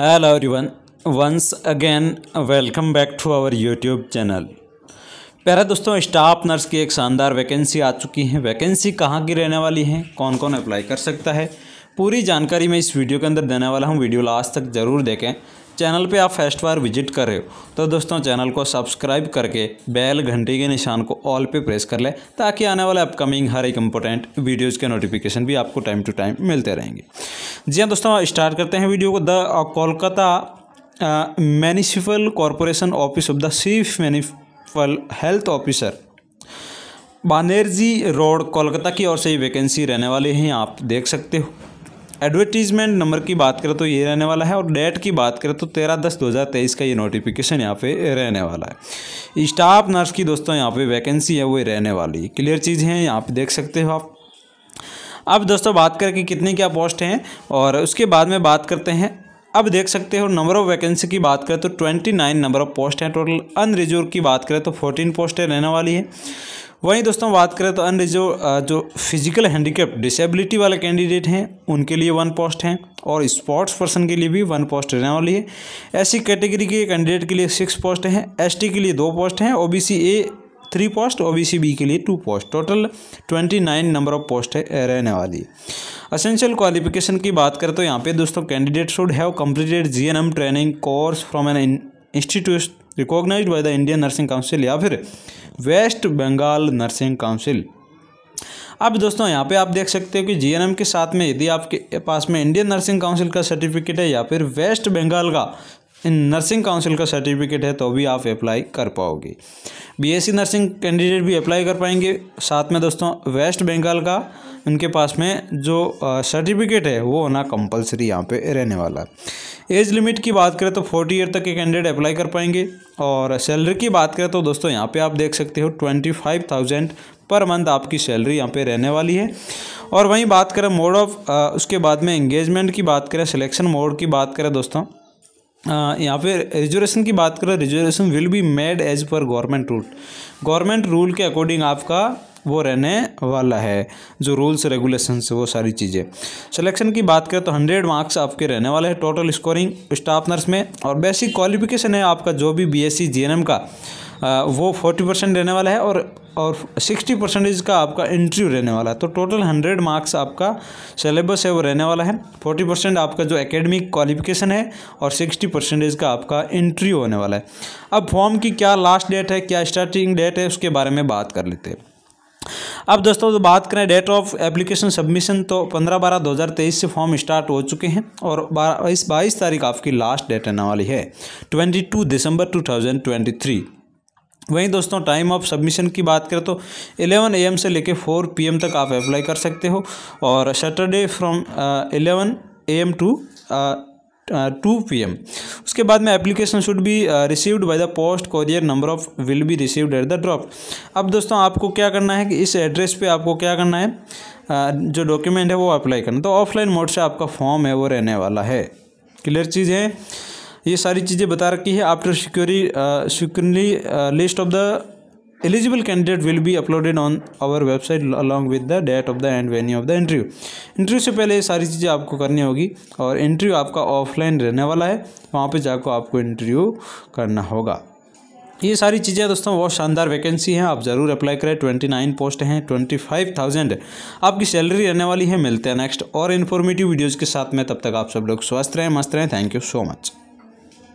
hello everyone once again welcome back to our YouTube channel प्यारा दोस्तों staff nurse की एक शानदार वैकेंसी आ चुकी है वैकेंसी कहाँ की रहने वाली है कौन कौन अप्लाई कर सकता है पूरी जानकारी मैं इस वीडियो के अंदर देने वाला हूँ वीडियो लास्ट तक ज़रूर देखें चैनल पे आप फर्स्ट बार विजिट कर रहे हो तो दोस्तों चैनल को सब्सक्राइब करके बेल घंटी के निशान को ऑल पे प्रेस कर लें ताकि आने वाले अपकमिंग हर एक इंपॉर्टेंट वीडियोज़ के नोटिफिकेशन भी आपको टाइम टू टाइम मिलते रहेंगे जी हाँ दोस्तों स्टार्ट करते हैं वीडियो को the Kolkata municipal corporation office of the chief municipal health officer Banerjee road Kolkata की ओर से ही वैकेंसी रहने वाली हैं आप देख सकते हो एडवर्टीजमेंट नंबर की बात करें तो ये रहने वाला है और डेट की बात करें तो तेरह दस दो हज़ार तेईस का ये नोटिफिकेशन यहाँ पे रहने वाला है स्टाफ नर्स की दोस्तों यहाँ पे वैकेंसी है वो रहने वाली है क्लियर चीज़ है यहाँ पे देख सकते हो आप अब दोस्तों बात करें कि कितने क्या पोस्ट हैं और उसके बाद में बात करते हैं अब देख सकते हो नंबर ऑफ़ वैकेंसी की बात करें तो twenty nine number of post हैं टोटल अनरिजर्व की बात करें तो फोर्टीन पोस्टें रहने वाली है वहीं दोस्तों बात करें तो अनरिजर्व जो फिजिकल हैंडीकेप डिसेबिलिटी वाले कैंडिडेट हैं उनके लिए वन पोस्ट हैं और स्पोर्ट्स पर्सन के लिए भी वन पोस्ट रहने वाली है एस कैटेगरी के कैंडिडेट के लिए सिक्स पोस्ट हैं एस के लिए दो पोस्ट हैं O A three post O B के लिए two post total twenty nine number of post है रहने वाली असेंशियल क्वालिफिकेशन की बात करें तो यहाँ पे दोस्तों candidate should have completed GNM training course from an institute recognise by the Indian nursing council या फिर वेस्ट बंगाल नर्सिंग काउंसिल अब दोस्तों यहाँ पे आप देख सकते हो कि जीएनएम के साथ में यदि आपके पास में इंडियन नर्सिंग काउंसिल का सर्टिफिकेट है या फिर वेस्ट बंगाल का इन नर्सिंग काउंसिल का सर्टिफिकेट है तो भी आप अप्लाई कर पाओगे बीएससी नर्सिंग कैंडिडेट भी अप्लाई कर पाएंगे साथ में दोस्तों वेस्ट बंगाल का उनके पास में जो सर्टिफिकेट है वो होना कंपलसरी यहाँ पे रहने वाला है एज लिमिट की बात करें तो फोर्टी ईयर तक के कैंडिडेट अप्लाई कर पाएंगे और सैलरी की बात करें तो दोस्तों यहाँ पे आप देख सकते हो twenty five thousand per month आपकी सैलरी यहाँ पे रहने वाली है और वहीं बात करें मोड ऑफ उसके बाद में इंगेजमेंट की बात करें सिलेक्शन मोड की बात करें दोस्तों यहाँ पे रिजर्वेशन की बात करें reservation will be made as per government rule government rule के अकॉर्डिंग आपका वो रहने वाला है जो रूल्स रेगुलेशंस वो सारी चीज़ें सिलेक्शन की बात करें तो हंड्रेड मार्क्स आपके रहने वाले हैं टोटल स्कोरिंग स्टाफ नर्स में और बेसिक क्वालिफिकेशन है आपका जो भी बी एस का वो फोर्टी परसेंट रहने वाला है और और सिक्सटी परसेंटेज का आपका इंटरव्यू रहने वाला है तो टोटल हंड्रेड मार्क्स आपका सिलेबस है वो रहने वाला है फोर्टी परसेंट आपका जो एकेडमिक क्वालिफिकेशन है और सिक्सटी परसेंटेज का आपका इंटरव्यू होने वाला है अब फॉर्म की क्या लास्ट डेट है क्या स्टार्टिंग डेट है उसके बारे में बात कर लेते हैं अब दोस्तों तो बात करें डेट ऑफ एप्लीकेशन सबमिशन तो 15 बारह 2023 से फॉर्म स्टार्ट हो चुके हैं और इस बाईस तारीख आपकी लास्ट डेट आने वाली है 22 दिसंबर 2023 वहीं दोस्तों टाइम ऑफ सबमिशन की बात करें तो 11 एम से लेकर 4 पीएम तक आप अप्लाई कर सकते हो और Saturday from 11 AM to two P M उसके बाद में application should be received by the post courier number of will be received at the drop अब दोस्तों आपको क्या करना है कि इस एड्रेस पे आपको क्या करना है uh, जो डॉक्यूमेंट है वो अप्लाई करना तो ऑफलाइन मोड से आपका फॉर्म है वो रहने वाला है क्लियर चीज़ है ये सारी चीज़ें बता रखी है after secure securely list of the eligible candidate will be uploaded on our website along with the date of the and venue of the interview interview से पहले ये सारी चीज़ें आपको करनी होगी और इंटरव्यू आपका ऑफलाइन रहने वाला है वहाँ पे जाकर आपको इंटरव्यू करना होगा ये सारी चीज़ें दोस्तों बहुत शानदार वैकेंसी हैं आप ज़रूर अप्लाई करें ट्वेंटी नाइन पोस्ट हैं ट्वेंटी फाइव थाउजेंड आपकी सैलरी रहने वाली है मिलते हैं नेक्स्ट और इन्फॉर्मेटिव वीडियोज़ के साथ में तब तक आप सब लोग स्वस्थ रहें मस्त रहें थैंक यू सो मच